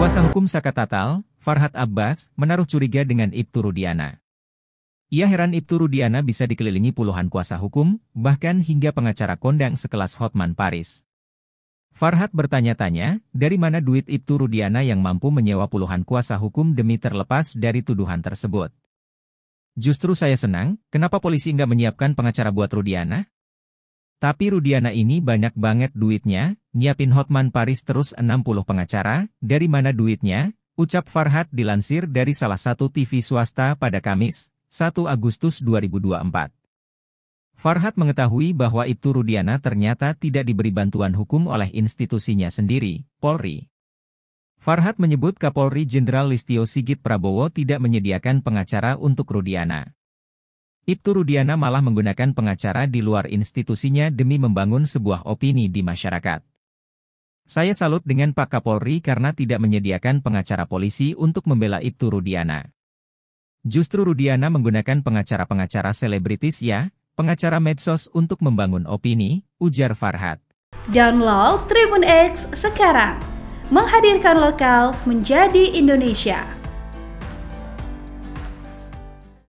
Kuasa hukum Sakatatal, Farhad Abbas, menaruh curiga dengan Ibtu Rudiana. Ia heran Ibtu Rudiana bisa dikelilingi puluhan kuasa hukum, bahkan hingga pengacara kondang sekelas Hotman Paris. Farhad bertanya-tanya, dari mana duit Ibtu Rudiana yang mampu menyewa puluhan kuasa hukum demi terlepas dari tuduhan tersebut. Justru saya senang, kenapa polisi nggak menyiapkan pengacara buat Rudiana? Tapi Rudiana ini banyak banget duitnya, nyiapin Hotman Paris terus 60 pengacara, dari mana duitnya? Ucap Farhad dilansir dari salah satu TV swasta pada Kamis, 1 Agustus 2024. Farhad mengetahui bahwa Ibtu Rudiana ternyata tidak diberi bantuan hukum oleh institusinya sendiri, Polri. Farhad menyebut Kapolri Jenderal Listio Sigit Prabowo tidak menyediakan pengacara untuk Rudiana. Ibtu Rudiana malah menggunakan pengacara di luar institusinya demi membangun sebuah opini di masyarakat. Saya salut dengan Pak Kapolri karena tidak menyediakan pengacara polisi untuk membela Ibtu Rudiana. Justru Rudiana menggunakan pengacara-pengacara selebritis ya, pengacara medsos untuk membangun opini, ujar Farhat. Download Tribun X sekarang. Menghadirkan lokal menjadi Indonesia.